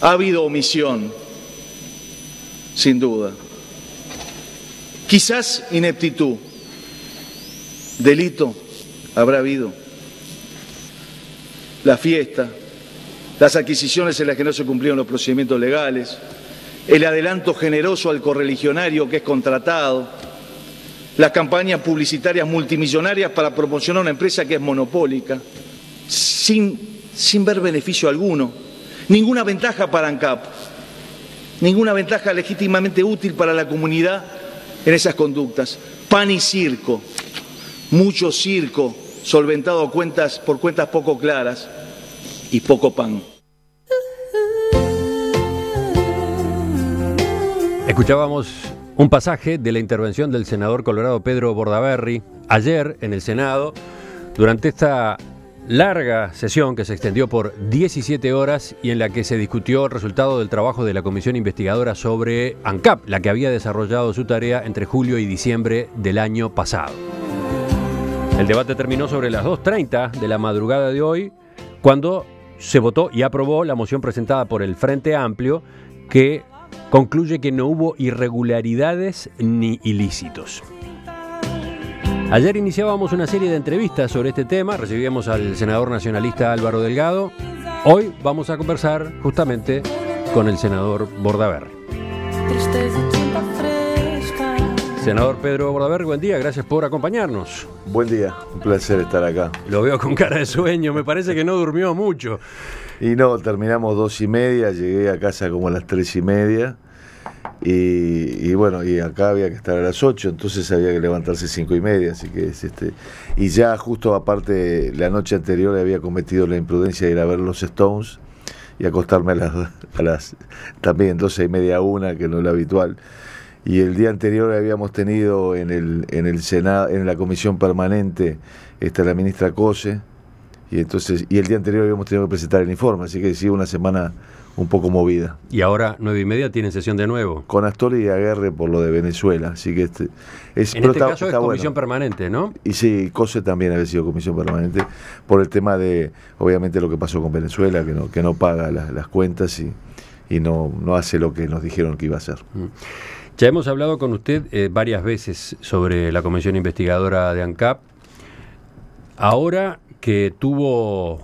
Ha habido omisión, sin duda. Quizás ineptitud, delito habrá habido. La fiesta, las adquisiciones en las que no se cumplieron los procedimientos legales, el adelanto generoso al correligionario que es contratado, las campañas publicitarias multimillonarias para promocionar una empresa que es monopólica, sin, sin ver beneficio alguno ninguna ventaja para ANCAP, ninguna ventaja legítimamente útil para la comunidad en esas conductas. Pan y circo, mucho circo solventado cuentas, por cuentas poco claras y poco pan. Escuchábamos un pasaje de la intervención del senador colorado Pedro Bordaberry ayer en el Senado durante esta larga sesión que se extendió por 17 horas y en la que se discutió el resultado del trabajo de la comisión investigadora sobre ANCAP, la que había desarrollado su tarea entre julio y diciembre del año pasado. El debate terminó sobre las 2.30 de la madrugada de hoy, cuando se votó y aprobó la moción presentada por el Frente Amplio que concluye que no hubo irregularidades ni ilícitos. Ayer iniciábamos una serie de entrevistas sobre este tema, recibíamos al senador nacionalista Álvaro Delgado. Hoy vamos a conversar justamente con el senador Bordaber. Senador Pedro Bordaber, buen día, gracias por acompañarnos. Buen día, un placer estar acá. Lo veo con cara de sueño, me parece que no durmió mucho. Y no, terminamos dos y media, llegué a casa como a las tres y media. Y, bueno, y acá había que estar a las 8, entonces había que levantarse 5 y media, así que es este. Y ya justo aparte, la noche anterior había cometido la imprudencia de ir a ver los Stones y acostarme a las, a las también 12 y media a una, que no es lo habitual. Y el día anterior habíamos tenido en el, en el Senado, en la comisión permanente, está la ministra Cose, y entonces, y el día anterior habíamos tenido que presentar el informe, así que sí, una semana un poco movida. Y ahora, nueve y media, tienen sesión de nuevo. Con Astori y Aguerre por lo de Venezuela. Así que este, es, en este caso es comisión permanente, ¿no? Y sí, Cose también había sido comisión permanente por el tema de, obviamente, lo que pasó con Venezuela, que no, que no paga las, cuentas y, y no, no hace lo que nos dijeron que iba a hacer. Mm. Ya hemos hablado con usted eh, varias veces sobre la Comisión Investigadora de ANCAP. Ahora que tuvo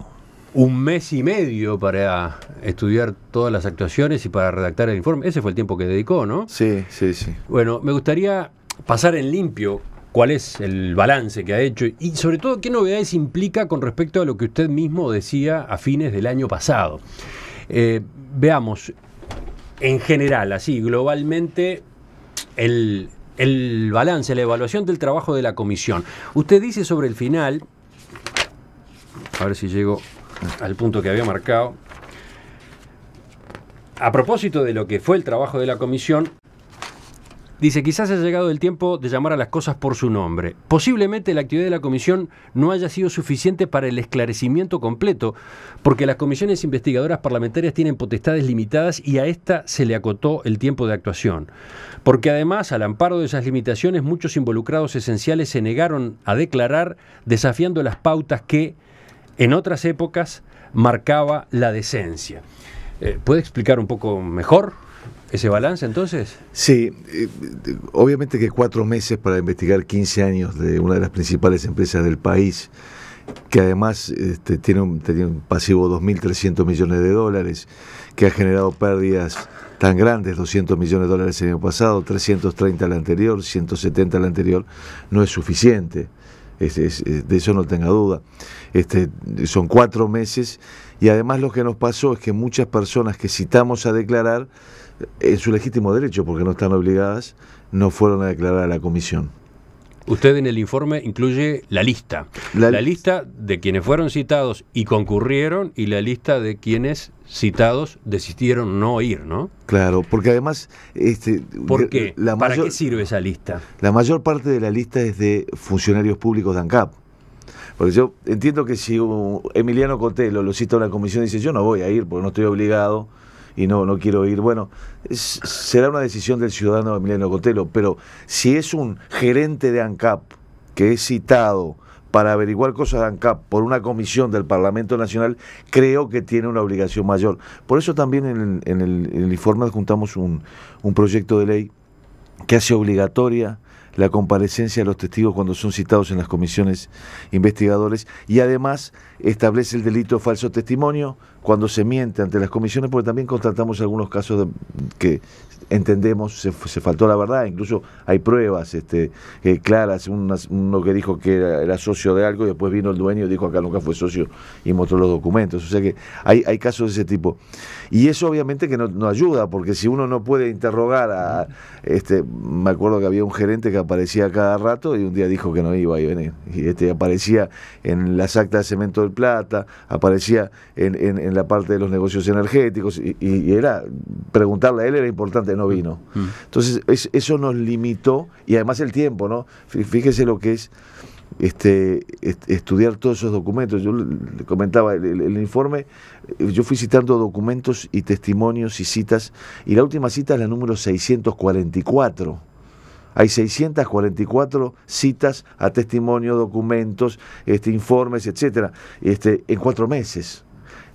un mes y medio para estudiar todas las actuaciones y para redactar el informe. Ese fue el tiempo que dedicó, ¿no? Sí, sí, sí. Bueno, me gustaría pasar en limpio cuál es el balance que ha hecho y sobre todo qué novedades implica con respecto a lo que usted mismo decía a fines del año pasado. Eh, veamos, en general, así, globalmente, el, el balance, la evaluación del trabajo de la comisión. Usted dice sobre el final, a ver si llego al punto que había marcado. A propósito de lo que fue el trabajo de la comisión, Dice, quizás ha llegado el tiempo de llamar a las cosas por su nombre. Posiblemente la actividad de la comisión no haya sido suficiente para el esclarecimiento completo, porque las comisiones investigadoras parlamentarias tienen potestades limitadas y a esta se le acotó el tiempo de actuación. Porque además, al amparo de esas limitaciones, muchos involucrados esenciales se negaron a declarar, desafiando las pautas que en otras épocas marcaba la decencia. Eh, ¿Puede explicar un poco mejor ese balance entonces? Sí, eh, obviamente que cuatro meses para investigar 15 años de una de las principales empresas del país, que además este, tiene, un, tenía un pasivo de 2.300 millones de dólares, que ha generado pérdidas tan grandes, 200 millones de dólares el año pasado, 330 el anterior, 170 el anterior, no es suficiente de eso no tenga duda. Este, son cuatro meses y además lo que nos pasó es que muchas personas que citamos a declarar, eh, en su legítimo derecho, porque no están obligadas, no fueron a declarar a la comisión. Usted en el informe incluye la lista. La, lista de quienes fueron citados y concurrieron y la lista de quienes citados desistieron no ir, ¿no? Claro, porque además... Este, ¿Por qué? ¿Para qué sirve esa lista? La mayor parte de la lista es de funcionarios públicos de ANCAP. Porque yo entiendo que si Emiliano Cotelo lo cita a una comisión y dice yo no voy a ir porque no estoy obligado, y no, no quiero ir. Bueno, será una decisión del ciudadano Emiliano Cotelo, pero si es un gerente de ANCAP que es citado para averiguar cosas de ANCAP por una comisión del Parlamento Nacional, creo que tiene una obligación mayor. Por eso también en el, informe adjuntamos un, un proyecto de ley que hace obligatoria la comparecencia de los testigos cuando son citados en las comisiones investigadores y además establece el delito de falso testimonio cuando se miente ante las comisiones, porque también constatamos algunos casos de, que entendemos, se, faltó la verdad, incluso hay pruebas este, eh, claras, uno que dijo que era, socio de algo y después vino el dueño y dijo acá nunca fue socio y mostró los documentos, o sea que hay, hay casos de ese tipo. Y eso obviamente que no, ayuda, porque si uno no puede interrogar a, este, me acuerdo que había un gerente que aparecía cada rato y un día dijo que no iba a venir, y este, aparecía en las actas de Cemento del Plata, aparecía en, la parte de los negocios energéticos y era, preguntarle a él era importante no mm. vino. Mm. Entonces, eso nos limitó y además el tiempo, ¿no? Fíjese lo que es este, estudiar todos esos documentos. Yo le comentaba el, informe, eh, yo fui citando documentos y testimonios y citas, y la última cita es la número 644. Hay 644 citas a testimonio, documentos, este, informes, etcétera, este, en cuatro meses.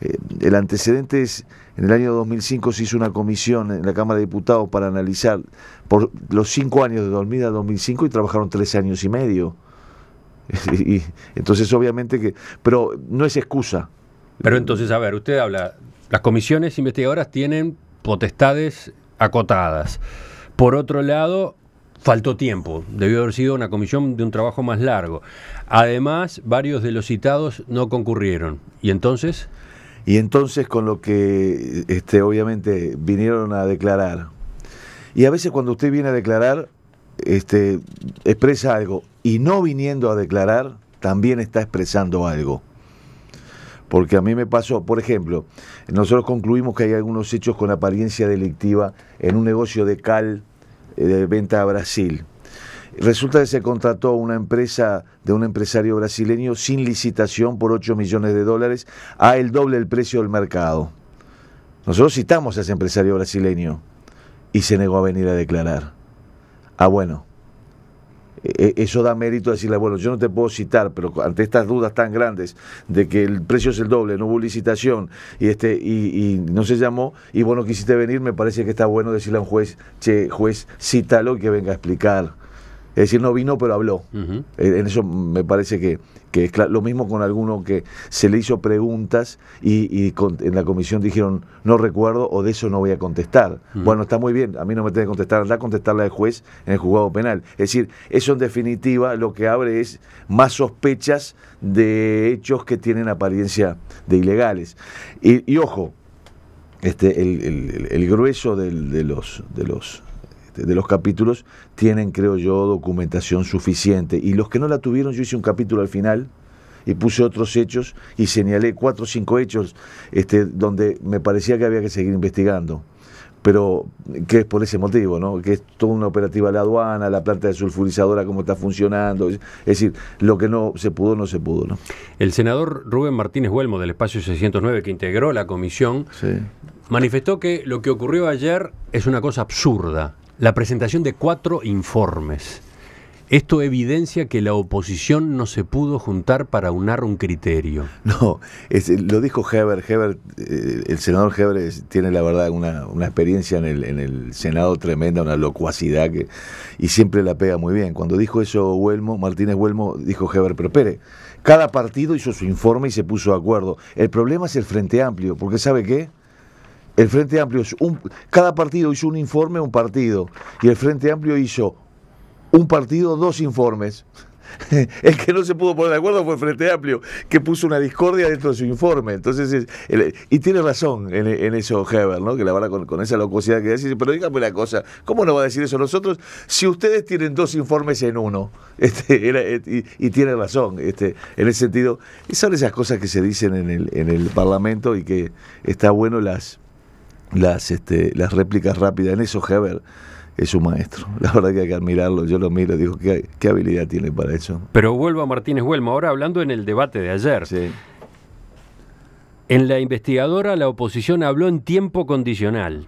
Eh, el antecedente es en el año 2005 se hizo una comisión en la Cámara de Diputados para analizar por los cinco años de 2000 a 2005 y trabajaron tres años y medio. entonces, obviamente que. Pero no es excusa. Pero entonces, a ver, usted habla. Las comisiones investigadoras tienen potestades acotadas. Por otro lado, faltó tiempo. Debió haber sido una comisión de un trabajo más largo. Además, varios de los citados no concurrieron. ¿Y entonces? Y entonces con lo que este, obviamente vinieron a declarar. Y a veces cuando usted viene a declarar, este, expresa algo. Y no viniendo a declarar, también está expresando algo. Porque a mí me pasó, por ejemplo, nosotros concluimos que hay algunos hechos con apariencia delictiva en un negocio de cal eh, de venta a Brasil. Resulta que se contrató a una empresa de un empresario brasileño sin licitación por 8 millones de dólares a el doble el precio del mercado. Nosotros citamos a ese empresario brasileño y se negó a venir a declarar. Ah, bueno. E, e, eso da mérito decirle, bueno, yo no te puedo citar, pero ante estas dudas tan grandes de que el precio es el doble, no hubo licitación y este y, y no se llamó y bueno quisiste venir, me parece que está bueno decirle a un juez, che, juez, cítalo y que venga a explicar es decir, no vino, pero habló. Eh, en eso me parece que, es lo mismo con alguno que se le hizo preguntas y, en la comisión dijeron, no recuerdo o de eso no voy a contestar. Bueno, está muy bien, a mí no me tiene que contestar, anda a contestarla al juez en el juzgado penal. Es decir, eso en definitiva lo que abre es más sospechas de hechos que tienen apariencia de ilegales. Y, ojo, este, el, grueso de los... De los este, de los capítulos tienen, creo yo, documentación suficiente. Y los que no la tuvieron, yo hice un capítulo al final y puse otros hechos y señalé cuatro o cinco hechos este, donde me parecía que había que seguir investigando. Pero que es por ese motivo, ¿no? Que es toda una operativa de la aduana, la planta de sulfurizadora, cómo está funcionando. Es decir, lo que no se pudo, no se pudo, ¿no? El senador Rubén Martínez Huelmo del Espacio 609, que integró la comisión, manifestó que lo que ocurrió ayer es una cosa absurda la presentación de cuatro informes. Esto evidencia que la oposición no se pudo juntar para unar un criterio. No, lo dijo Heber. Heber eh, el senador Heber tiene la verdad una, experiencia en el, en el, Senado tremenda, una locuacidad que, y siempre la pega muy bien. Cuando dijo eso Huelmo, Martínez Huelmo, dijo Heber, pero espere, cada partido hizo su informe y se puso de acuerdo. El problema es el Frente Amplio, porque ¿sabe qué? El Frente Amplio, cada partido hizo un informe, un partido, y el Frente Amplio hizo un partido, dos informes. El que no se pudo poner de acuerdo fue el Frente Amplio, que puso una discordia dentro de su informe. Entonces, y tiene razón en, eso Heber, ¿no? Que la verdad con, esa locosidad que dice, pero dígame la cosa, ¿cómo nos va a decir eso nosotros si ustedes tienen dos informes en uno? Este, y, tiene razón, este, en ese sentido. Y son esas cosas que se dicen en el, en el Parlamento y que está bueno las las, este, las réplicas rápidas. En eso Heber es un maestro. La verdad que hay que admirarlo. Yo lo miro digo, ¿qué, habilidad tiene para eso? Pero vuelvo a Martínez Huelma. Ahora hablando en el debate de ayer. En la investigadora la oposición habló en tiempo condicional.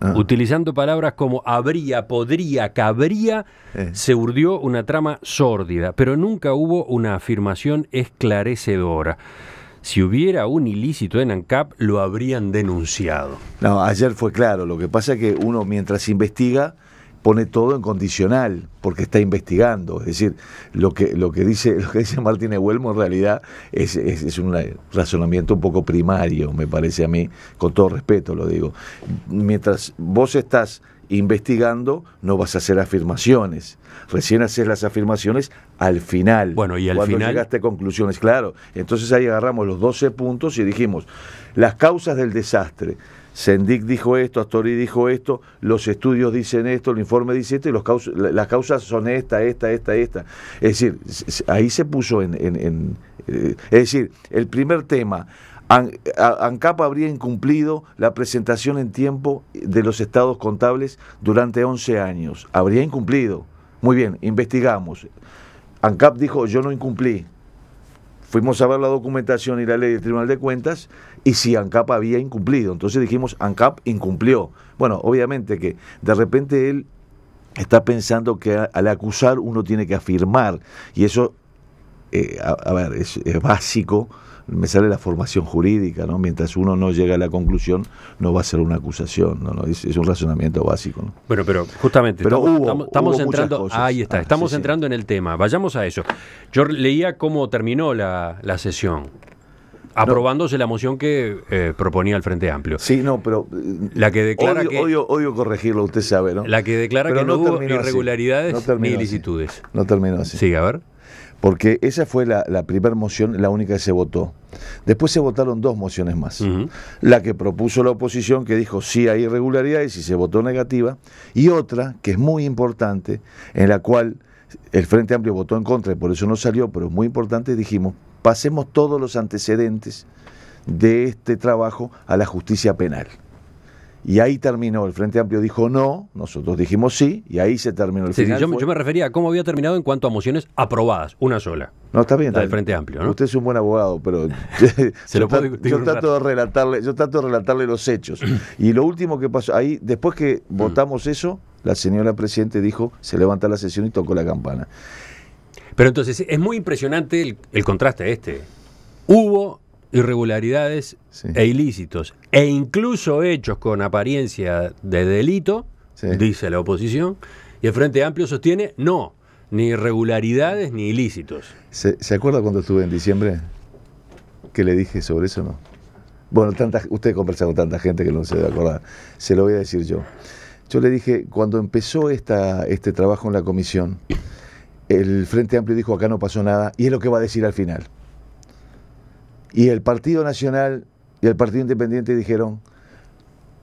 Ah. Utilizando palabras como habría, podría, cabría, eh. se urdió una trama sórdida, pero nunca hubo una afirmación esclarecedora si hubiera un ilícito en ANCAP, lo habrían denunciado. No, ayer fue claro. Lo que pasa es que uno, mientras investiga, pone todo en condicional porque está investigando. Es decir, lo que, lo que dice, lo que dice Huelmo en realidad es, es, un razonamiento un poco primario, me parece a mí, con todo respeto lo digo. Mientras vos estás investigando no vas a hacer afirmaciones. Recién haces las afirmaciones al final. Bueno, y al cuando final. llegaste a conclusiones, claro. Entonces ahí agarramos los 12 puntos y dijimos: las causas del desastre. Sendik dijo esto, Astori dijo esto, los estudios dicen esto, el informe dice esto, y las causas son esta, esta, esta, esta. Es decir, ahí se puso en. Eh, es decir, el primer tema, ANCAP habría incumplido la presentación en tiempo de los estados contables durante 11 años. Habría incumplido. Muy bien, investigamos. ANCAP dijo, yo no incumplí. Fuimos a ver la documentación y la ley del Tribunal de Cuentas y si ANCAP había incumplido. Entonces dijimos, ANCAP incumplió. Bueno, obviamente que de repente él está pensando que al acusar uno tiene que afirmar y eso, eh, a, ver, es básico me sale la formación jurídica, ¿no? Mientras uno no llega a la conclusión, no va a ser una acusación, ¿no? Es, es un razonamiento básico, ¿no? Bueno, pero justamente pero estamos, entrando, ahí está, ah, estamos entrando en el tema. Vayamos a eso. Yo leía cómo terminó la, la sesión. Aprobándose la moción que eh, proponía el Frente Amplio. Sí, no, pero. La que declara. Odio, que, corregirlo, usted sabe, ¿no? La que declara que no, hubo irregularidades ni ilicitudes. No terminó así. Sigue, a ver porque esa fue la, primera moción, la única que se votó. Después se votaron dos mociones más. La que propuso la oposición, que dijo sí hay irregularidades y se votó negativa, y otra, que es muy importante, en la cual el Frente Amplio votó en contra y por eso no salió, pero es muy importante, dijimos, pasemos todos los antecedentes de este trabajo a la justicia penal. Y ahí terminó, el Frente Amplio dijo no, nosotros dijimos sí, y ahí se terminó el Frente Amplio. yo, me refería a cómo había terminado en cuanto a mociones aprobadas, una sola. No, está bien. del Frente Amplio, Usted es un buen abogado, pero yo, trato de relatarle, yo trato relatarle los hechos. y lo último que pasó, ahí, después que mm. votamos eso, la señora Presidente dijo, se levanta la sesión y tocó la campana. Pero entonces, es muy impresionante el, contraste este. Hubo irregularidades e ilícitos e incluso hechos con apariencia de delito, dice la oposición, y el Frente Amplio sostiene no, ni irregularidades ni ilícitos. ¿Se, acuerda cuando estuve en diciembre? que le dije sobre eso no? Bueno, usted usted conversa con tanta gente que no se debe acordar. Se lo voy a decir yo. Yo le dije, cuando empezó esta, este trabajo en la comisión, el Frente Amplio dijo acá no pasó nada y es lo que va a decir al final. Y el Partido Nacional y al Partido Independiente dijeron,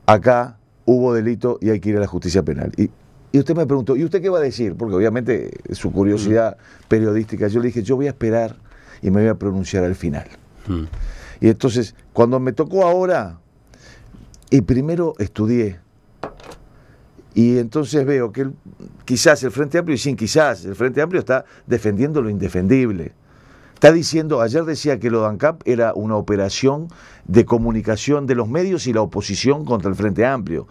acá hubo delito y hay que ir a la justicia penal. Y, usted me preguntó, ¿y usted qué va a decir? Porque obviamente eh, su curiosidad mm. periodística, yo le dije, yo voy a esperar y me voy a pronunciar al final. Mm. Y entonces, cuando me tocó ahora, y primero estudié, y entonces veo que quizás el Frente Amplio, y sin quizás, el Frente Amplio está defendiendo lo indefendible. Está diciendo, ayer decía que lo DANCAP era una operación de comunicación de los medios y la oposición contra el Frente Amplio.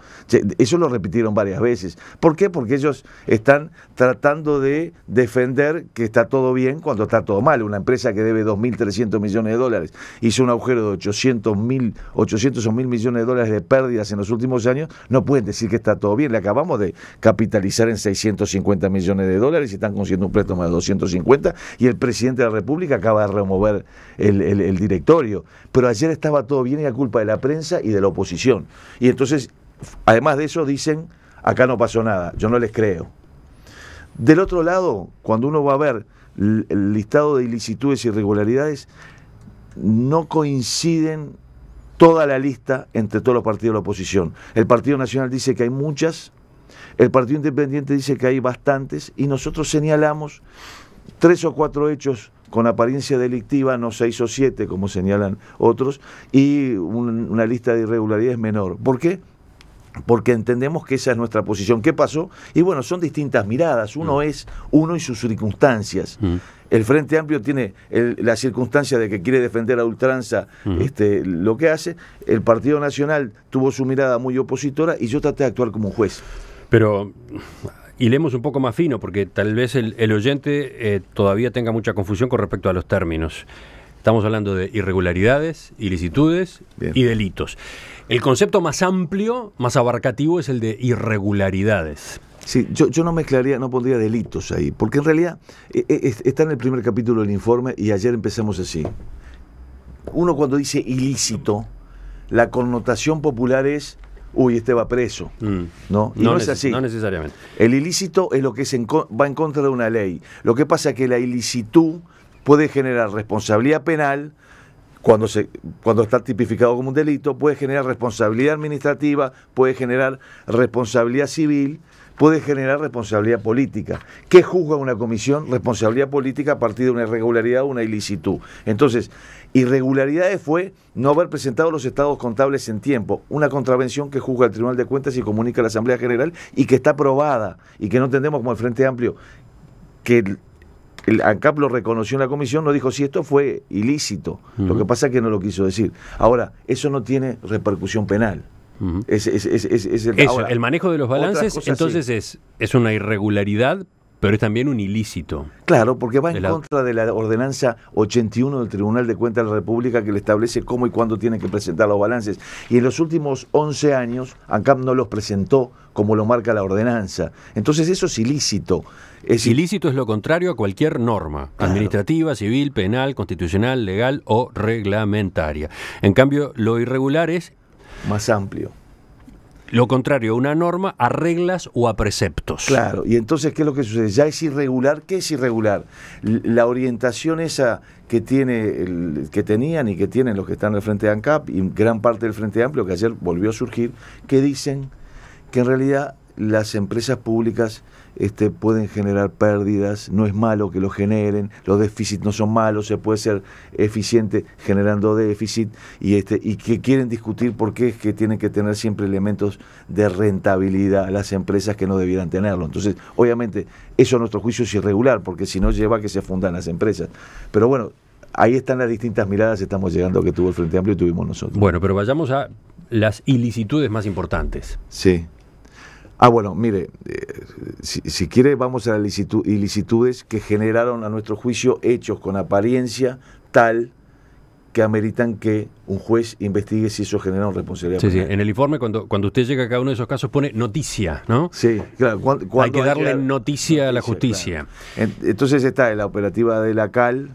Eso lo repitieron varias veces. ¿Por qué? Porque ellos están tratando de defender que está todo bien cuando está todo mal. Una empresa que debe 2.300 millones de dólares hizo un agujero de 800, mil 800 o 1.000 millones de dólares de pérdidas en los últimos años. No pueden decir que está todo bien. Le acabamos de capitalizar en 650 millones de dólares y están consiguiendo un préstamo de 250 y el presidente de la República acaba de remover el, el directorio. Pero ayer estaba todo viene a culpa de la prensa y de la oposición. Y entonces, además de eso, dicen, acá no pasó nada, yo no les creo. Del otro lado, cuando uno va a ver el listado de ilicitudes y e irregularidades, no coinciden toda la lista entre todos los partidos de la oposición. El Partido Nacional dice que hay muchas, el Partido Independiente dice que hay bastantes, y nosotros señalamos tres o cuatro hechos con apariencia delictiva, no seis o siete, como señalan otros, y una lista de irregularidades menor. ¿Por qué? porque entendemos que esa es nuestra posición. ¿Qué pasó? Y bueno, son distintas miradas. Uno mm. es uno y sus circunstancias. Mm. El Frente Amplio tiene la circunstancia de que quiere defender a ultranza mm. este, lo que hace. El Partido Nacional tuvo su mirada muy opositora y yo traté de actuar como un juez. Pero y leemos un poco más fino, porque tal vez el, oyente eh, todavía tenga mucha confusión con respecto a los términos. Estamos hablando de irregularidades, ilicitudes y delitos. El concepto más amplio, más abarcativo, es el de irregularidades. Sí, yo, no mezclaría, no pondría delitos ahí, porque en realidad eh, eh, está en el primer capítulo del informe y ayer empecemos así. Uno cuando dice ilícito, la connotación popular es uy, este va preso. Mm. ¿no? no, es así. No necesariamente. El ilícito es lo que va en contra de una ley. Lo que pasa es que la ilicitud puede generar responsabilidad penal, cuando, se, cuando está tipificado como un delito, puede generar responsabilidad administrativa, puede generar responsabilidad civil puede generar responsabilidad política. ¿Qué juzga una comisión? Responsabilidad política a partir de una irregularidad o una ilicitud. Entonces, irregularidades fue no haber presentado los estados contables en tiempo, una contravención que juzga el Tribunal de Cuentas y comunica a la Asamblea General y que está aprobada y que no entendemos como el Frente Amplio que el, ANCAP lo reconoció en la comisión, no dijo si esto fue ilícito. Lo que pasa es que no lo quiso decir. Ahora, eso no tiene repercusión penal es, el, manejo de los balances entonces es una irregularidad, pero es también un ilícito. Claro, porque va en contra de la ordenanza 81 del Tribunal de Cuentas de la República que le establece cómo y cuándo tiene que presentar los balances. Y en los últimos 11 años, ANCAP no los presentó como lo marca la ordenanza. Entonces eso es ilícito. Es ilícito es lo contrario a cualquier norma, administrativa, civil, penal, constitucional, legal o reglamentaria. En cambio, lo irregular es más amplio. Lo contrario, una norma a reglas o a preceptos. Claro, y entonces, ¿qué es lo que sucede? Ya es irregular. ¿Qué es irregular? La orientación esa que, tiene el, que tenían y que tienen los que están en el Frente de ANCAP y gran parte del Frente Amplio, que ayer volvió a surgir, que dicen que en realidad las empresas públicas este, pueden generar pérdidas, no es malo que lo generen, los déficits no son malos, se puede ser eficiente generando déficit y, este, y que quieren discutir por qué es que tienen que tener siempre elementos de rentabilidad las empresas que no debieran tenerlo. Entonces, obviamente, eso a nuestro juicio es irregular, porque si no lleva a que se fundan las empresas. Pero bueno, ahí están las distintas miradas, estamos llegando a que tuvo el Frente Amplio y tuvimos nosotros. Bueno, pero vayamos a las ilicitudes más importantes. Sí. Ah, bueno, mire, eh, si, quiere vamos a las ilicitudes que generaron a nuestro juicio hechos con apariencia tal que ameritan que un juez investigue si eso genera una responsabilidad. sí. En el informe, cuando, cuando usted llega a cada uno de esos casos, pone noticia, ¿no? Sí, claro. hay que darle noticia a la justicia. Entonces está la operativa de la CAL,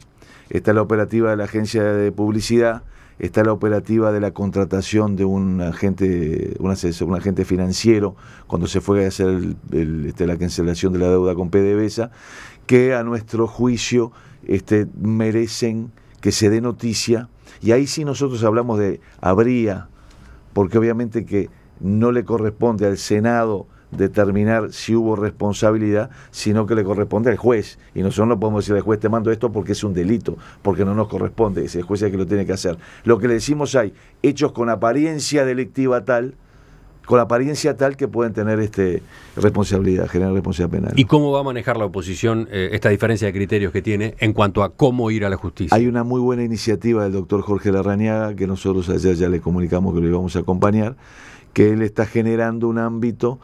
está la operativa de la Agencia de Publicidad, está la operativa de la contratación de un agente, un, agente financiero cuando se fue a hacer este, la cancelación de la deuda con PDVSA, que a nuestro juicio este, merecen que se dé noticia. Y ahí sí nosotros hablamos de habría, porque obviamente que no le corresponde al Senado determinar si hubo responsabilidad, sino que le corresponde al juez. Y nosotros no podemos decir al juez, te mando esto porque es un delito, porque no nos corresponde, ese juez es el que lo tiene que hacer. Lo que le decimos hay hechos con apariencia delictiva tal, con apariencia tal que pueden tener este responsabilidad, generar responsabilidad penal. ¿Y cómo va a manejar la oposición eh, esta diferencia de criterios que tiene en cuanto a cómo ir a la justicia? Hay una muy buena iniciativa del doctor Jorge Larrañaga, que nosotros ayer ya le comunicamos que lo íbamos a acompañar, que él está generando un ámbito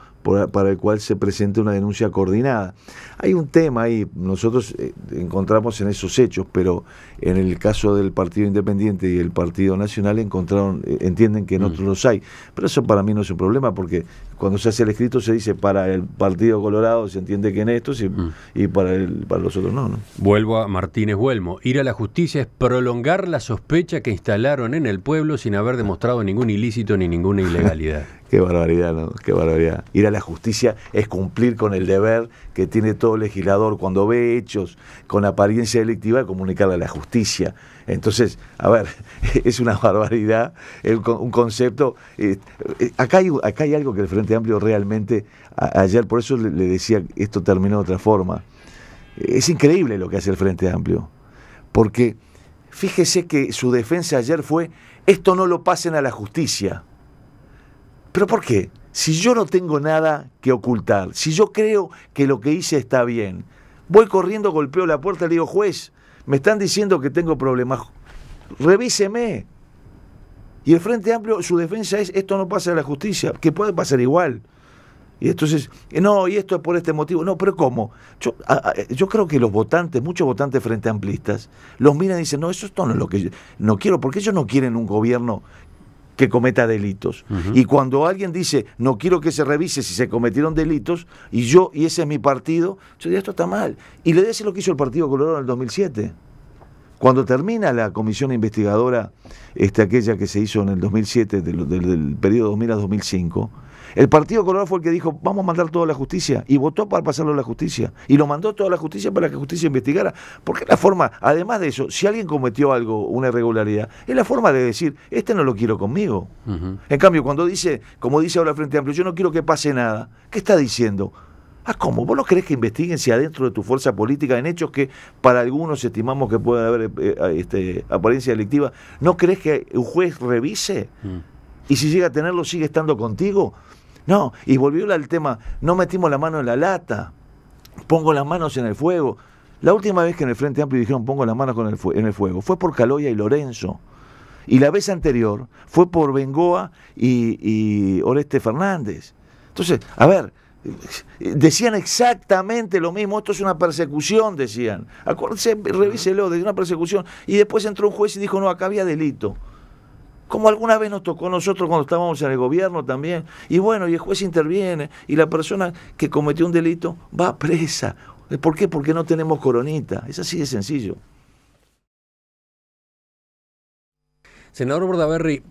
para el cual se presenta una denuncia coordinada. Hay un tema ahí, nosotros eh, encontramos en esos hechos, pero en el caso del Partido Independiente y el Partido Nacional encontraron, eh, entienden que en mm. otros los hay, pero eso para mí no es un problema porque cuando se hace el escrito se dice para el Partido Colorado se entiende que en estos y, mm. y para, el, para los otros no, no. Vuelvo a Martínez Huelmo, ir a la justicia es prolongar la sospecha que instalaron en el pueblo sin haber demostrado ningún ilícito ni ninguna ilegalidad. Qué barbaridad, ¿no? Qué barbaridad. Ir a la justicia es cumplir con el deber que tiene todo legislador cuando ve hechos con apariencia delictiva de comunicarle a la justicia. Entonces, a ver, es una barbaridad un concepto. Eh, eh, acá, hay, algo que el Frente Amplio realmente, ayer por eso le, le decía, esto terminó de otra forma. Es increíble lo que hace el Frente Amplio, porque fíjese que su defensa ayer fue, esto no lo pasen a la justicia. ¿Pero por qué? Si yo no tengo nada que ocultar, si yo creo que lo que hice está bien, voy corriendo, golpeo la puerta y le digo, juez, me están diciendo que tengo problemas, revíseme. Y el Frente Amplio, su defensa es, esto no pasa a la justicia, que puede pasar igual. Y entonces, eh, no, y esto es por este motivo. No, pero ¿cómo? Yo, creo que los votantes, muchos votantes frente amplistas, los miran y dicen, no, eso no es lo que yo no quiero, porque ellos no quieren un gobierno que cometa delitos. Y cuando alguien dice, no quiero que se revise si se cometieron delitos, y yo, y ese es mi partido, yo digo, esto está mal. Y le dice lo que hizo el Partido Colorado en el 2007. Cuando termina la comisión investigadora, este, aquella que se hizo en el 2007, del, del, del periodo 2000 a 2005, el Partido Colorado fue el que dijo, vamos a mandar toda la justicia, y votó para pasarlo a la justicia, y lo mandó toda la justicia para que la justicia investigara, porque la forma, además de eso, si alguien cometió algo, una irregularidad, es la forma de decir, este no lo quiero conmigo. En cambio, cuando dice, como dice ahora el Frente Amplio, yo no quiero que pase nada, ¿qué está diciendo? Ah, ¿cómo? ¿Vos no crees que investiguen si adentro de tu fuerza política, en hechos que para algunos estimamos que puede haber eh, eh, este, apariencia delictiva, no crees que un juez revise? Mm. Y si llega a tenerlo, sigue estando contigo. No, y volvió al tema, no metimos la mano en la lata, pongo las manos en el fuego. La última vez que en el Frente Amplio dijeron pongo las manos en el fuego fue por Caloya y Lorenzo. Y la vez anterior fue por Bengoa y, Oreste Fernández. Entonces, a ver, decían exactamente lo mismo, esto es una persecución, decían. Acuérdense, revíselo, de una persecución. Y después entró un juez y dijo, no, acá había delito como alguna vez nos tocó nosotros cuando estábamos en el gobierno también. Y bueno, y el juez interviene y la persona que cometió un delito va presa. ¿Por qué? Porque no tenemos coronita. Es así de sencillo. Senador Bordaberry,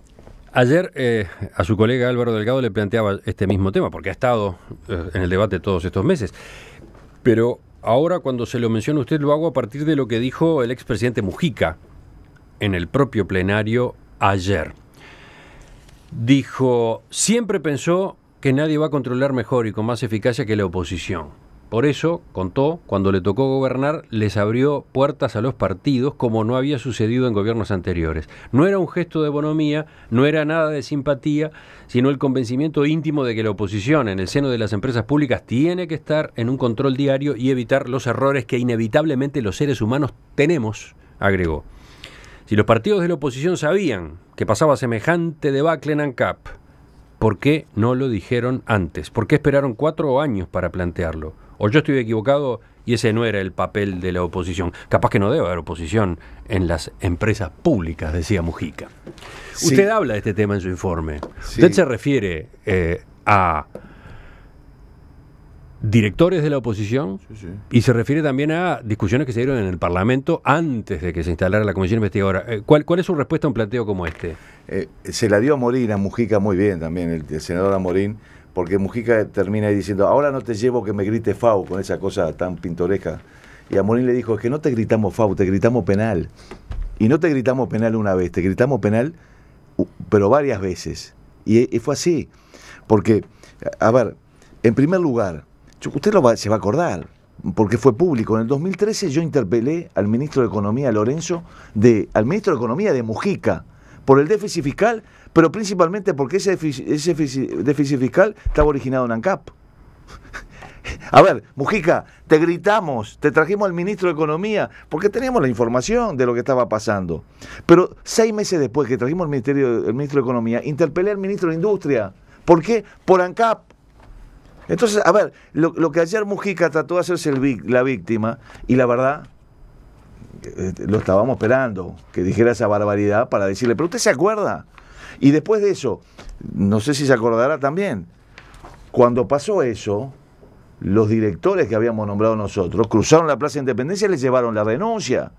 ayer eh, a su colega Álvaro Delgado le planteaba este mismo tema, porque ha estado eh, en el debate todos estos meses. Pero ahora cuando se lo menciona usted lo hago a partir de lo que dijo el expresidente Mujica en el propio plenario ayer. Dijo, siempre pensó que nadie va a controlar mejor y con más eficacia que la oposición. Por eso, contó, cuando le tocó gobernar, les abrió puertas a los partidos como no había sucedido en gobiernos anteriores. No era un gesto de bonomía, no era nada de simpatía, sino el convencimiento íntimo de que la oposición en el seno de las empresas públicas tiene que estar en un control diario y evitar los errores que inevitablemente los seres humanos tenemos, agregó. Si los partidos de la oposición sabían que pasaba semejante debacle en ANCAP, ¿por qué no lo dijeron antes? ¿Por qué esperaron cuatro años para plantearlo? ¿O yo estoy equivocado y ese no era el papel de la oposición. Capaz que no debe haber oposición en las empresas públicas, decía Mujica. Usted habla de este tema en su informe. Usted se refiere eh, a directores de la oposición y se refiere también a discusiones que se dieron en el Parlamento antes de que se instalara la comisión investigadora. Eh, ¿Cuál, cuál es su respuesta a un planteo como este? Eh, se la dio a Morín, a Mujica muy bien también, el, senador a Morín, porque Mujica termina ahí diciendo, ahora no te llevo que me grite FAU con esa cosa tan pintoresca. Y a Morín le dijo, es que no te gritamos FAU, te gritamos penal. Y no te gritamos penal una vez, te gritamos penal, pero varias veces. y fue así. Porque, a ver, en primer lugar, usted se va a acordar, porque fue público. En el 2013 yo interpelé al ministro de Economía, Lorenzo, de, al ministro de Economía de Mujica, por el déficit fiscal, pero principalmente porque ese déficit, fiscal estaba originado en ANCAP. A ver, Mujica, te gritamos, te trajimos al ministro de Economía, porque teníamos la información de lo que estaba pasando. Pero seis meses después que trajimos al ministro de Economía, interpelé al ministro de Industria. ¿Por qué? Por ANCAP. Entonces, a ver, lo, que ayer Mujica trató de hacerse la víctima, y la verdad, eh, eh, lo estábamos esperando, que dijera esa barbaridad para decirle, pero usted se acuerda. Y después de eso, no sé si se acordará también, cuando pasó eso, los directores que habíamos nombrado nosotros cruzaron la Plaza Independencia y les llevaron la renuncia.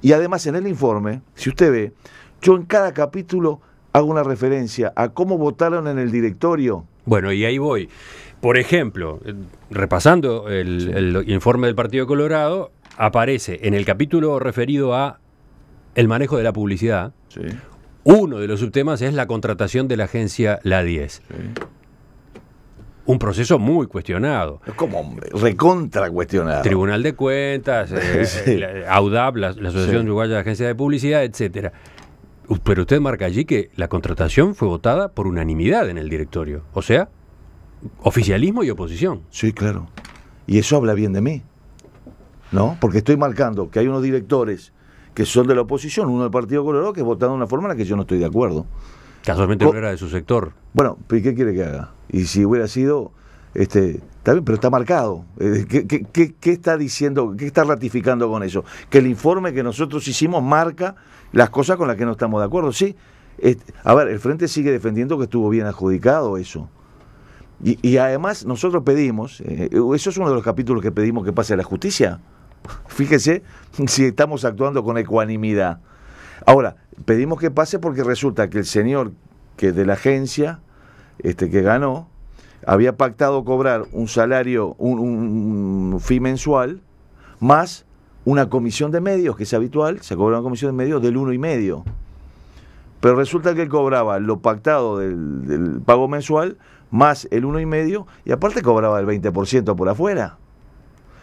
Y además en el informe, si usted ve, yo en cada capítulo hago una referencia a cómo votaron en el directorio bueno, y ahí voy. Por ejemplo, repasando el, informe del Partido Colorado, aparece en el capítulo referido a el manejo de la publicidad, uno de los subtemas es la contratación de la agencia La 10. Un proceso muy cuestionado. Como recontra cuestionado. Tribunal de Cuentas, eh, eh, la, eh, AUDAP, la, la Asociación Uruguaya de Agencias de Publicidad, etcétera. Pero usted marca allí que la contratación fue votada por unanimidad en el directorio. O sea, oficialismo y oposición. Sí, claro. Y eso habla bien de mí. ¿No? Porque estoy marcando que hay unos directores que son de la oposición, uno del Partido Colorado, que votaron de una forma en la que yo no estoy de acuerdo. Casualmente no era de su sector. Bueno, ¿y qué quiere que haga? Y si hubiera sido, este, está bien, pero está marcado. Eh, ¿Qué, está diciendo, qué está ratificando con eso? Que el informe que nosotros hicimos marca las cosas con las que no estamos de acuerdo. Sí, este, a ver, el Frente sigue defendiendo que estuvo bien adjudicado eso. Y, además nosotros pedimos, eh, eso es uno de los capítulos que pedimos que pase a la justicia. Fíjese si estamos actuando con ecuanimidad. Ahora, pedimos que pase porque resulta que el señor que de la agencia, este que ganó, había pactado cobrar un salario, un, fin mensual, más una comisión de medios, que es habitual, se cobra una comisión de medios del medio. Pero resulta que él cobraba lo pactado del, pago mensual más el uno y aparte cobraba el 20% por afuera.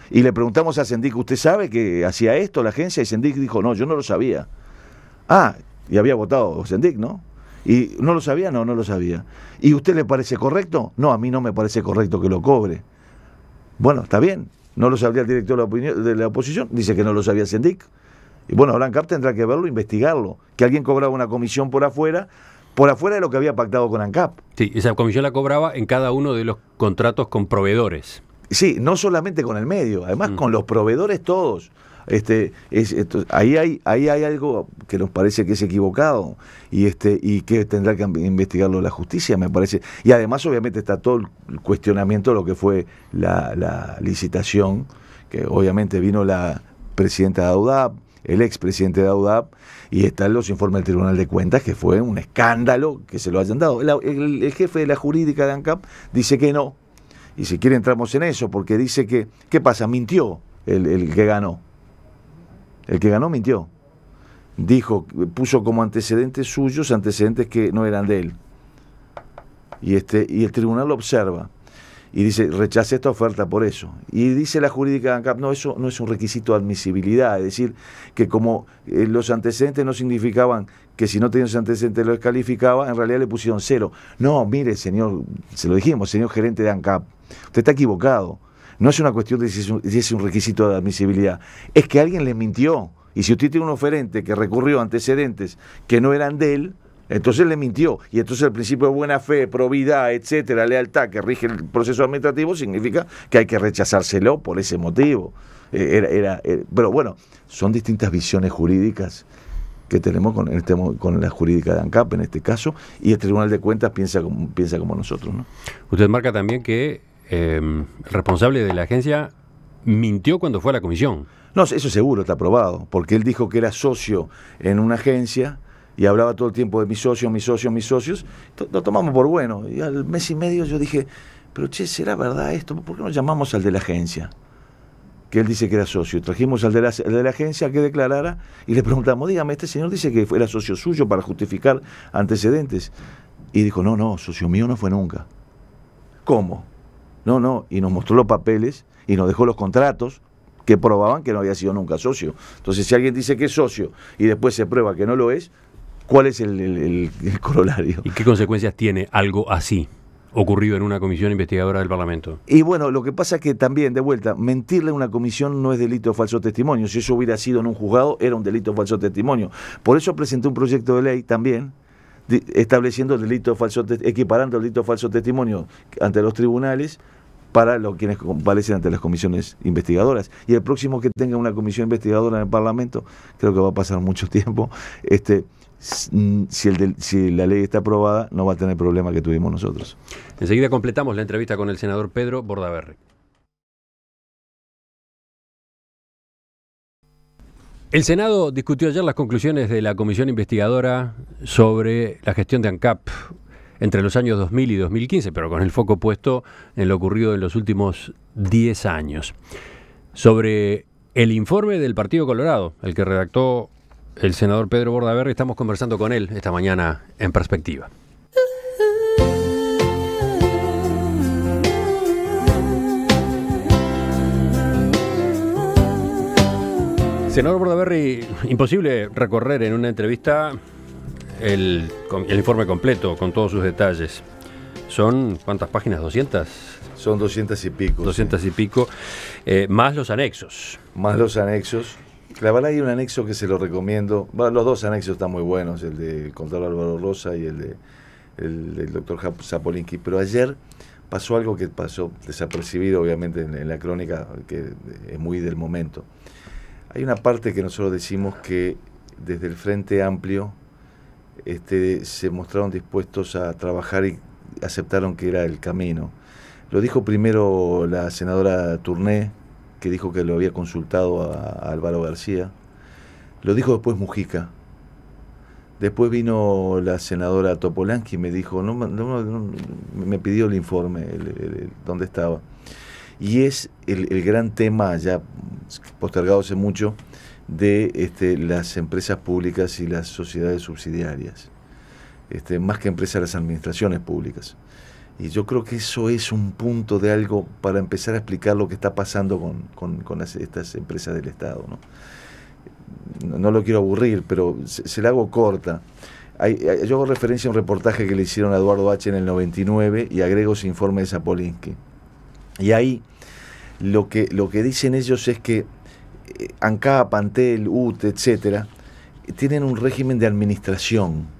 Y le preguntamos a Sendic, ¿usted sabe que hacía esto la agencia? Y Sendic dijo, no, yo no lo sabía. Ah, y había votado Sendic, ¿no? Y no lo sabía, no, no lo sabía. ¿Y usted le parece correcto? No, a mí no me parece correcto que lo cobre. Bueno, está bien. No lo sabía el director de la, opinión, de la oposición, dice que no lo sabía Sendic. Y bueno, ahora ANCAP tendrá que verlo, e investigarlo. Que alguien cobraba una comisión por afuera, por afuera de lo que había pactado con ANCAP. Sí, esa comisión la cobraba en cada uno de los contratos con proveedores. Sí, no solamente con el medio, además mm. con los proveedores todos. Este, es, ahí, hay, ahí hay algo que nos parece que es equivocado y, este, y que tendrá que investigarlo la justicia, me parece. Y además, obviamente, está todo el cuestionamiento de lo que fue la, licitación, que obviamente vino la presidenta de AUDAP, el ex Presidente de AUDAP, y están los informes del Tribunal de Cuentas, que fue un escándalo que se lo hayan dado. el, jefe de la jurídica de ANCAP dice que no, y si quiere entramos en eso, porque dice que, ¿qué pasa? Mintió el que ganó. El que ganó mintió. Dijo, puso como antecedentes suyos antecedentes que no eran de él. Y, este, y el tribunal lo observa y dice, rechace esta oferta por eso. Y dice la jurídica de ANCAP, no, eso no es un requisito de admisibilidad, es decir, que como eh, los antecedentes no significaban que si no tenía ese antecedente lo descalificaba, en realidad le pusieron cero. No, mire, señor, se lo dijimos, señor gerente de ANCAP, usted está equivocado. No es una cuestión de si es un, requisito de admisibilidad. Es que alguien le mintió. Y si usted tiene un oferente que recurrió a antecedentes que no eran de él, entonces le mintió. Y entonces el principio de buena fe, probidad, etcétera, lealtad que rige el proceso administrativo significa que hay que rechazárselo por ese motivo. Eh, era, eh, pero bueno, son distintas visiones jurídicas que tenemos con, este con la jurídica de ANCAP en este caso, y el Tribunal de Cuentas piensa como, piensa como nosotros. ¿no? Usted marca también que Em, el responsable de la agencia mintió cuando fue a la comisión. No, eso es seguro está aprobado, porque él dijo que era socio en una agencia y hablaba todo el tiempo de mis socios, mis socios, mis socios. Lo tomamos por bueno. Y al mes y medio yo dije, pero che, ¿será verdad esto? ¿Por qué no llamamos al de la agencia? Que él dice que era socio. Trajimos al de la, al de agencia que declarara y le preguntamos, dígame, este señor dice que era socio suyo para justificar antecedentes. Y dijo, no, no, socio mío no fue nunca. ¿Cómo? No, no, y nos mostró los papeles y nos dejó los contratos que probaban que no había sido nunca socio. Entonces, si alguien dice que es socio y después se prueba que no lo es, ¿cuál es el, corolario? ¿Y qué consecuencias tiene algo así? ocurrido en una comisión investigadora del Parlamento. Y bueno, lo que pasa es que también, de vuelta, mentirle a una comisión no es delito de falso testimonio. Si eso hubiera sido en un juzgado, era un delito de falso testimonio. Por eso presenté un proyecto de ley también estableciendo el delito de falso equiparando el delito de falso testimonio ante los tribunales para los quienes comparecen ante las comisiones investigadoras. Y el próximo que tenga una comisión investigadora en el Parlamento, creo que va a pasar mucho tiempo, este, si, la ley está aprobada, no va a tener problemas problema que tuvimos nosotros. Enseguida completamos la entrevista con el senador Pedro Bordaberry. El Senado discutió ayer las conclusiones de la comisión investigadora sobre la gestión de ANCAP, entre los años 2000 y 2015, pero con el foco puesto en lo ocurrido en los últimos 10 años. Sobre el informe del Partido Colorado, el que redactó el senador Pedro Bordaberry, estamos conversando con él esta mañana en perspectiva. Senador Bordaberry, imposible recorrer en una entrevista el, el informe completo con todos sus detalles. Son, ¿cuántas páginas? ¿200? Son 200 y pico. 200 y pico, eh, más los anexos. Más los anexos. verdad hay un anexo que se lo recomiendo. los dos anexos están muy buenos, el de Contador Álvaro Rosa y el de el, doctor Zapolinsky. Pero ayer pasó algo que pasó desapercibido, obviamente, en, la crónica, que es muy del momento. Hay una parte que nosotros decimos que desde el Frente Amplio este, se mostraron dispuestos a trabajar y aceptaron que era el camino. Lo dijo primero la senadora Tourné, que dijo que lo había consultado a, Álvaro García. Lo dijo después Mujica. Después vino la senadora Topolansky y me dijo, no, me pidió el informe, el, dónde estaba. Y es el, gran tema, ya postergado hace mucho, de este, las empresas públicas y las sociedades subsidiarias, este, más que empresas las administraciones públicas. Y yo creo que eso es un punto de algo para empezar a explicar lo que está pasando con, estas empresas del Estado. ¿no? lo quiero aburrir, pero se, la hago corta. yo hago referencia a un reportaje que le hicieron a Eduardo H. en el 99 y agrego su informe de Zapolinsky. Y ahí lo que, lo que dicen ellos es que eh, ANCAP, Pantel, UT, etcétera, tienen un régimen de administración.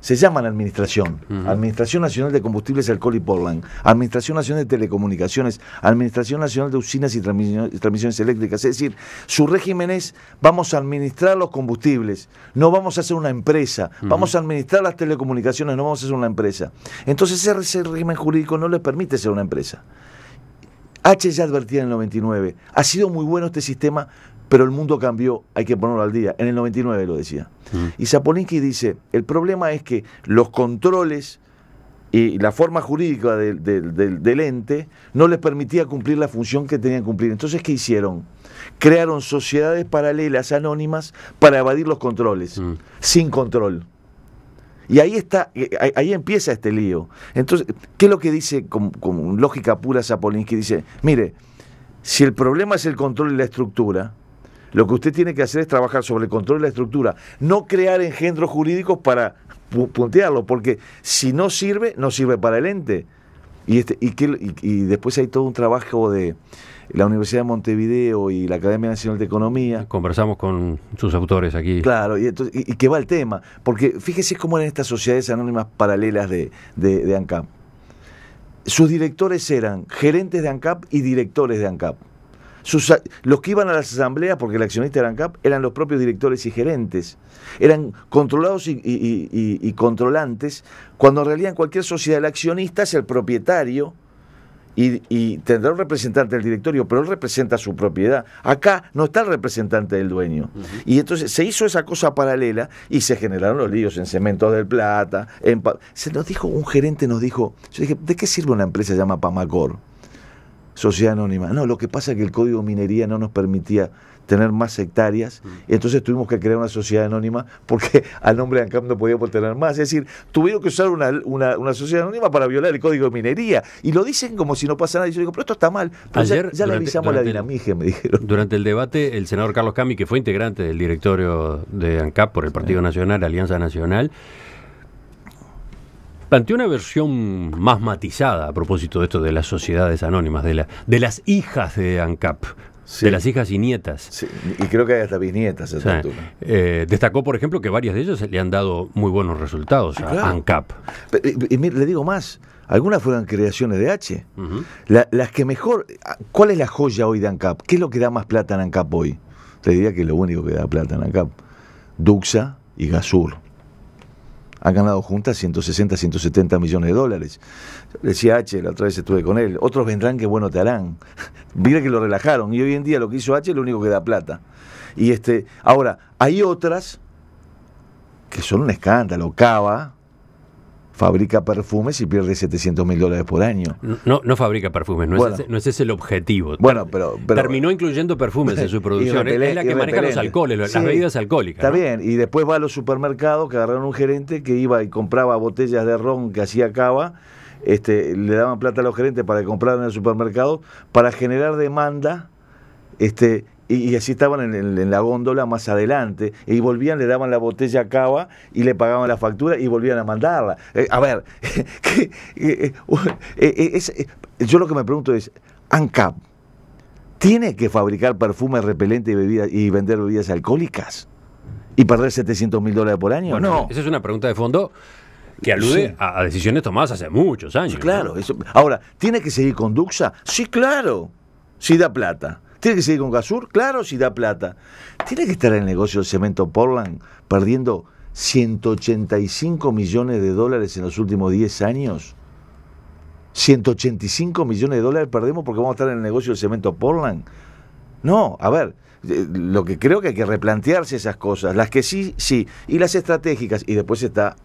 Se llaman administración. Administración Nacional de Combustibles, Alcohol y Portland. Administración Nacional de Telecomunicaciones. Administración Nacional de Usinas y Transmisiones Eléctricas. Es decir, su régimen es vamos a administrar los combustibles. No vamos a hacer una empresa. Vamos a administrar las telecomunicaciones. No vamos a hacer una empresa. Entonces ese régimen jurídico no les permite ser una empresa. H ya advertía en el 99, ha sido muy bueno este sistema, pero el mundo cambió, hay que ponerlo al día. En el 99 lo decía. Mm. Y Zaponinsky dice, el problema es que los controles y la forma jurídica del, ente no les permitía cumplir la función que tenían que cumplir. Entonces, ¿qué hicieron? Crearon sociedades paralelas, anónimas, para evadir los controles, mm. sin control. Y ahí está, eh, ahí empieza este lío. Entonces, ¿qué es lo que dice con, lógica pura que Dice, mire, si el problema es el control y la estructura, lo que usted tiene que hacer es trabajar sobre el control y la estructura, no crear engendros jurídicos para puntearlo, porque si no sirve, no sirve para el ente. Y, este, y, que, y después hay todo un trabajo de, la Universidad de Montevideo y la Academia Nacional de Economía. Conversamos con sus autores aquí. Claro, y, que va el tema, porque fíjese cómo eran estas sociedades anónimas paralelas de, ANCAP. Sus directores eran gerentes de ANCAP y directores de ANCAP. los que iban a las asambleas, porque el accionista era ANCAP, eran los propios directores y gerentes. Eran controlados y, controlantes, cuando en realidad en cualquier sociedad el accionista es el propietario y, tendrá un representante del directorio, pero él representa su propiedad. Acá no está el representante del dueño. Y entonces se hizo esa cosa paralela y se generaron los líos en Cementos del Plata. En se nos dijo, un gerente nos dijo, yo dije, ¿de qué sirve una empresa llamada Pamacor? Sociedad Anónima. No, lo que pasa es que el código minería no nos permitía tener más hectáreas. Mm. Entonces tuvimos que crear una sociedad anónima porque al nombre de ANCAP no podíamos tener más. Es decir, tuvieron que usar una, sociedad anónima para violar el código de minería. Y lo dicen como si no pasa nada. Y yo digo, pero esto está mal. Ayer, ya, le avisamos la dinamige, me dijeron. Durante el debate, el senador Carlos Cami, que fue integrante del directorio de ANCAP por el Partido Nacional, Alianza Nacional, planteó una versión más matizada a propósito de esto de las sociedades anónimas, de, la, de las hijas de ANCAP, de las hijas y nietas. Y creo que hay hasta bisnietas. Eh, destacó, por ejemplo, que varias de ellas le han dado muy buenos resultados ah, a ANCAP. y, le digo más, algunas fueron creaciones de H. las que mejor... ¿Cuál es la joya hoy de ANCAP? ¿Qué es lo que da más plata en ANCAP hoy? Te diría que lo único que da plata en ANCAP. Duxa y Gasur han ganado juntas 160, 170 millones de dólares. Decía H, la otra vez estuve con él, otros vendrán que bueno te harán. Mira que lo relajaron y hoy en día lo que hizo H es lo único que da plata. Y este, ahora, hay otras que son un escándalo, Cava, fabrica perfumes y pierde 700 mil dólares por año. No, no fabrica perfumes, no, es ese, es el objetivo. Bueno, pero, terminó incluyendo perfumes en su producción. es la que maneja los alcoholes, las bebidas alcohólicas. Está bien, y después va a los supermercados que agarraron un gerente que iba y compraba botellas de ron que hacía cava. Este, le daban plata a los gerentes para comprar en el supermercado para generar demanda este, y, así estaban en, la góndola más adelante, y volvían, le daban la botella a Cava y le pagaban la factura y volvían a mandarla. Eh, a ver, eh, eh, yo lo que me pregunto es, ANCAP, ¿tiene que fabricar perfumes repelente y, bebidas, y vender bebidas alcohólicas? ¿Y perder 700 mil dólares por año? Bueno, no. Esa es una pregunta de fondo que alude a, decisiones tomadas hace muchos años. claro. Eso. Ahora, ¿tiene que seguir con Duxa? Sí, claro. Sí da plata. ¿Tiene que seguir con Gasur? Claro, si da plata. ¿Tiene que estar en el negocio del cemento Portland perdiendo 185 millones de dólares en los últimos 10 años? 185 millones de dólares perdemos porque vamos a estar en el negocio del cemento Portland. No, a ver, eh, lo que creo que hay que replantearse esas cosas, las que sí, sí, y las estratégicas, y después está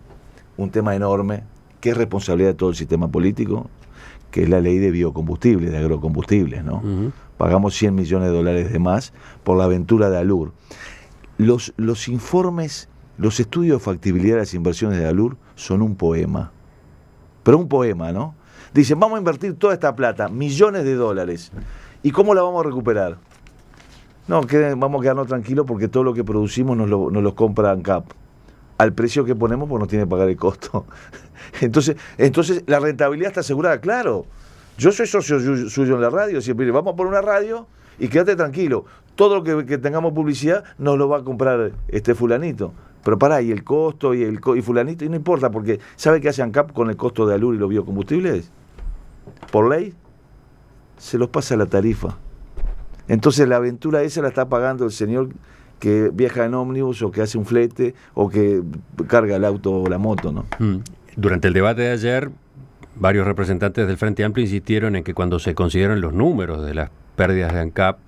un tema enorme, que es responsabilidad de todo el sistema político, que es la ley de biocombustibles, de agrocombustibles, ¿no? Pagamos 100 millones de dólares de más por la aventura de Alur. Los, los informes, los estudios de factibilidad de las inversiones de Alur son un poema. Pero un poema, ¿no? Dicen, vamos a invertir toda esta plata, millones de dólares. ¿Y cómo la vamos a recuperar? No, vamos a quedarnos tranquilos porque todo lo que producimos nos lo, nos los compra ANCAP al precio que ponemos, pues no tiene que pagar el costo. Entonces, entonces la rentabilidad está asegurada, claro. Yo soy socio suyo en la radio, siempre vamos a poner una radio y quédate tranquilo. Todo lo que, tengamos publicidad nos lo va a comprar este fulanito. Pero pará, y el costo y el fulanito, y no importa, porque ¿sabe qué hacen cap con el costo de alur y los biocombustibles? Por ley, se los pasa la tarifa. Entonces la aventura esa la está pagando el señor que viaja en ómnibus o que hace un flete o que carga el auto o la moto, ¿no? Mm. Durante el debate de ayer, varios representantes del Frente Amplio insistieron en que cuando se consideran los números de las pérdidas de ANCAP,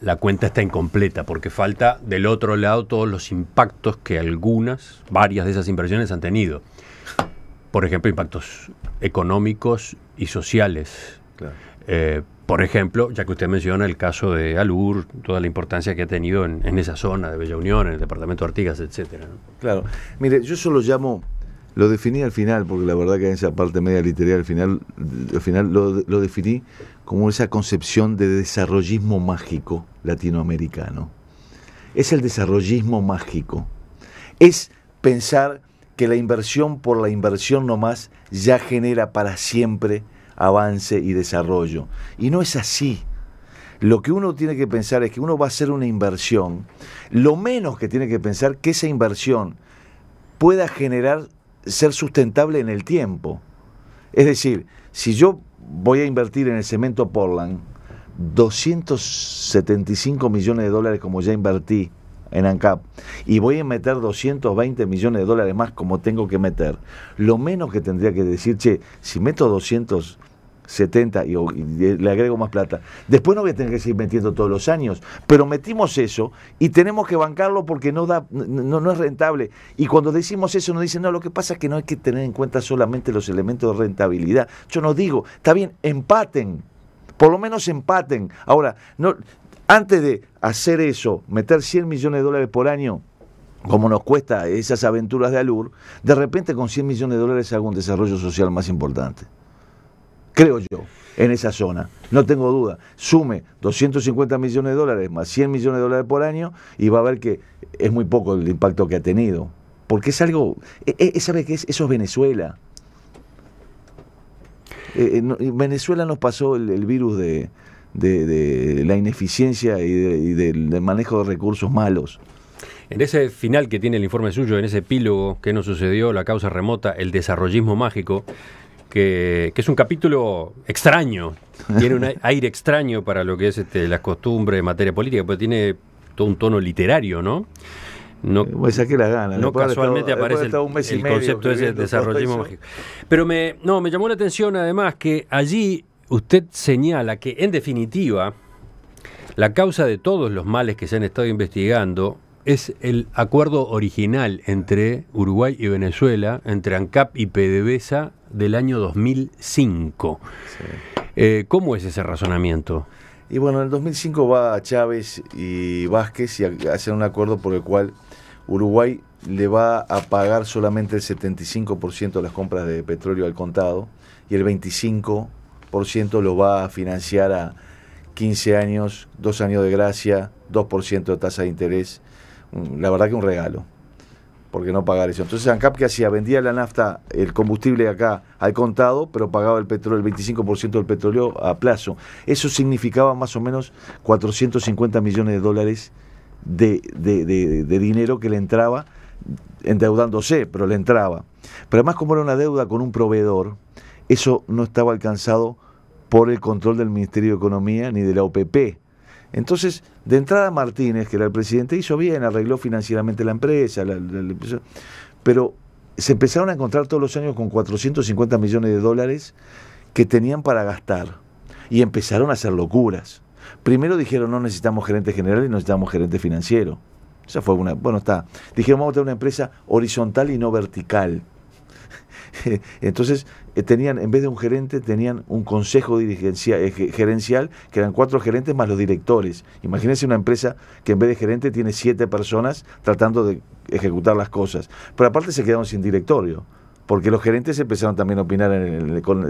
la cuenta está incompleta porque falta del otro lado todos los impactos que algunas, varias de esas inversiones han tenido. Por ejemplo, impactos económicos y sociales. Claro. Eh, por ejemplo, ya que usted menciona el caso de Alur, toda la importancia que ha tenido en, esa zona de Bella Unión, en el departamento de Artigas, etcétera. Claro. Mire, yo eso lo llamo, lo definí al final, porque la verdad que en esa parte media literaria al final, al final lo, lo definí como esa concepción de desarrollismo mágico latinoamericano. Es el desarrollismo mágico. Es pensar que la inversión por la inversión nomás ya genera para siempre avance y desarrollo. Y no es así. Lo que uno tiene que pensar es que uno va a hacer una inversión, lo menos que tiene que pensar que esa inversión pueda generar ser sustentable en el tiempo. Es decir, si yo voy a invertir en el cemento Portland 275 millones de dólares como ya invertí en ANCAP y voy a meter 220 millones de dólares más como tengo que meter, lo menos que tendría que decir, che, si meto 200 70 y, le agrego más plata. Después no voy a tener que seguir metiendo todos los años, pero metimos eso y tenemos que bancarlo porque no, da, no, no es rentable. Y cuando decimos eso nos dicen, no, lo que pasa es que no hay que tener en cuenta solamente los elementos de rentabilidad. Yo no digo, está bien, empaten, por lo menos empaten. Ahora, no, antes de hacer eso, meter 100 millones de dólares por año, como nos cuesta esas aventuras de Alur, de repente con 100 millones de dólares hago un desarrollo social más importante creo yo, en esa zona. No tengo duda. Sume 250 millones de dólares más 100 millones de dólares por año y va a ver que es muy poco el impacto que ha tenido. Porque es algo, e, e, ¿sabe qué es? Eso es Venezuela. Eh, eh, Venezuela nos pasó el, virus de, la ineficiencia y, del, manejo de recursos malos. En ese final que tiene el informe suyo, en ese epílogo que nos sucedió, la causa remota, el desarrollismo mágico, que, es un capítulo extraño, tiene un aire extraño para lo que es este, las costumbres de materia política, porque tiene todo un tono literario, ¿no? No, eh, pues, la gana. No casualmente aparece el, concepto ese de desarrollismo mágico. Pero me, no, me llamó la atención además que allí usted señala que, en definitiva, la causa de todos los males que se han estado investigando es el acuerdo original entre Uruguay y Venezuela, entre ANCAP y PDVSA, del año 2005. Eh, ¿Cómo es ese razonamiento? Y bueno, en el 2005 va a Chávez y Vázquez y hacen un acuerdo por el cual Uruguay le va a pagar solamente el 75% de las compras de petróleo al contado y el 25% lo va a financiar a 15 años, 2 años de gracia, 2% de tasa de interés. Mm, la verdad que un regalo porque no pagar eso. Entonces ANCAP, que hacía? Vendía la nafta, el combustible acá al contado, pero pagaba el petróleo, el 25% del petróleo a plazo. Eso significaba más o menos 450 millones de dólares de, de dinero que le entraba, endeudándose, pero le entraba. Pero además, como era una deuda con un proveedor, eso no estaba alcanzado por el control del Ministerio de Economía ni de la OPP entonces, de entrada Martínez, que era el presidente, hizo bien, arregló financieramente la empresa, pero se empezaron a encontrar todos los años con 450 millones de dólares que tenían para gastar y empezaron a hacer locuras. Primero dijeron no necesitamos gerente general y necesitamos gerente financiero. Esa fue una, bueno, está. Dijeron vamos a tener una empresa horizontal y no vertical. Entonces eh, tenían, en vez de un gerente, tenían un consejo eh, gerencial, que eran cuatro gerentes más los directores. Imagínense una empresa que en vez de gerente tiene siete personas tratando de ejecutar las cosas. Pero aparte se quedaron sin directorio, porque los gerentes empezaron también a opinar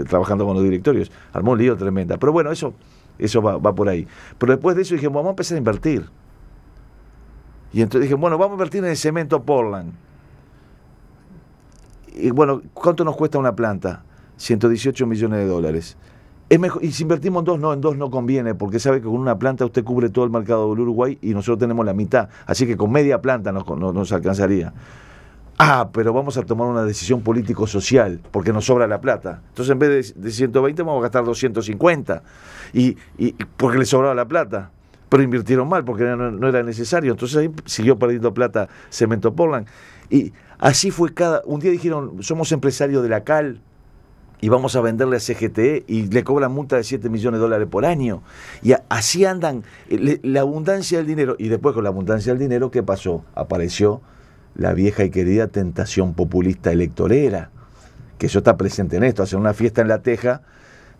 trabajando con los directorios. Armó un lío tremenda. Pero bueno, eso, eso va, va por ahí. Pero después de eso dije, vamos a empezar a invertir. Y entonces dije, bueno, vamos a invertir en el cemento Portland. Y bueno, ¿cuánto nos cuesta una planta? 118 millones de dólares. Es mejor, y si invertimos en dos, no, en dos no conviene, porque sabe que con una planta usted cubre todo el mercado del Uruguay y nosotros tenemos la mitad, así que con media planta nos, nos, alcanzaría. Ah, pero vamos a tomar una decisión político-social, porque nos sobra la plata. Entonces en vez de, 120 vamos a gastar 250, y, porque le sobraba la plata pero invirtieron mal porque no, era necesario. Entonces ahí siguió perdiendo plata Cemento Portland. Y así fue cada. Un día dijeron, somos empresarios de la cal, y vamos a venderle a CGT y le cobran multa de 7 millones de dólares por año. Y así andan eh, la abundancia del dinero. Y después con la abundancia del dinero, ¿qué pasó? Apareció la vieja y querida tentación populista electorera, que eso está presente en esto. Hacen una fiesta en La Teja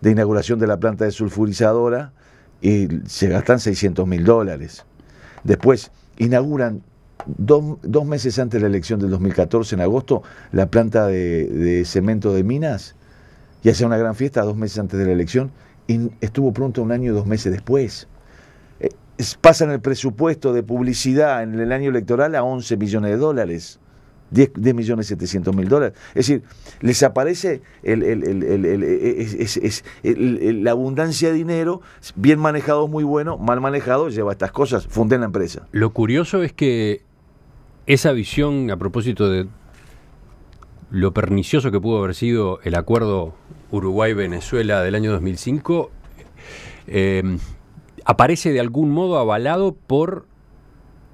de inauguración de la planta de sulfurizadora y se gastan 600 mil dólares. Después inauguran Dos, meses antes de la elección del 2014, en agosto, la planta de, cemento de minas y hacía una gran fiesta dos meses antes de la elección y estuvo pronto un año y dos meses después. Eh, pasan el presupuesto de publicidad en el año electoral a 11 millones de dólares. 10, millones 700 mil dólares. Es decir, les aparece la abundancia de dinero, bien manejado es muy bueno, mal manejado lleva estas cosas, funden la empresa. Lo curioso es que esa visión, a propósito de lo pernicioso que pudo haber sido el acuerdo Uruguay-Venezuela del año 2005, eh, aparece de algún modo avalado por,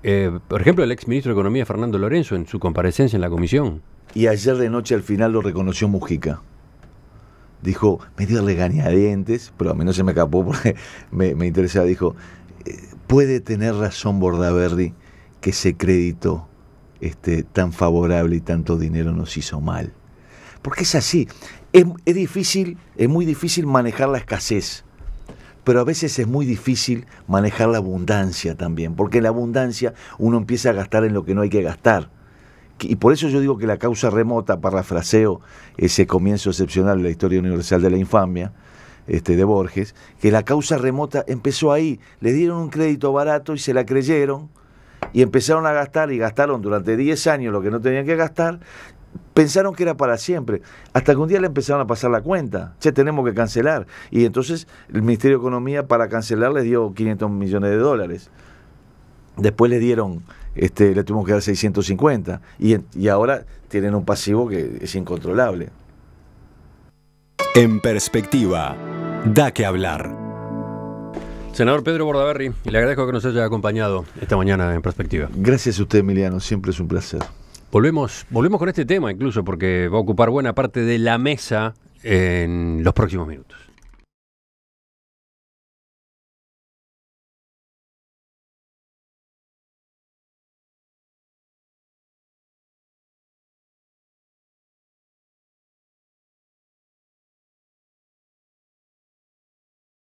eh, por ejemplo, el exministro de Economía Fernando Lorenzo en su comparecencia en la comisión. Y ayer de noche al final lo reconoció Mujica. Dijo, medio regañadientes, pero a mí no se me escapó porque me, interesaba, dijo, eh, puede tener razón Bordaberry que se creditó este, tan favorable y tanto dinero nos hizo mal. Porque es así. Es, difícil, es muy difícil manejar la escasez, pero a veces es muy difícil manejar la abundancia también, porque en la abundancia uno empieza a gastar en lo que no hay que gastar. Y por eso yo digo que la causa remota, parafraseo ese comienzo excepcional de la historia universal de la infamia, este, de Borges, que la causa remota empezó ahí. Le dieron un crédito barato y se la creyeron, y empezaron a gastar y gastaron durante 10 años lo que no tenían que gastar, pensaron que era para siempre, hasta que un día le empezaron a pasar la cuenta, tenemos que cancelar. Y entonces el Ministerio de Economía para cancelar les dio 500 millones de dólares. Después les dieron, este, le tuvimos que dar 650 y, y ahora tienen un pasivo que es incontrolable. En perspectiva, da que hablar. Senador Pedro Bordaberry, le agradezco que nos haya acompañado esta mañana en Perspectiva. Gracias a usted, Emiliano, siempre es un placer. Volvemos, volvemos con este tema incluso porque va a ocupar buena parte de la mesa en los próximos minutos.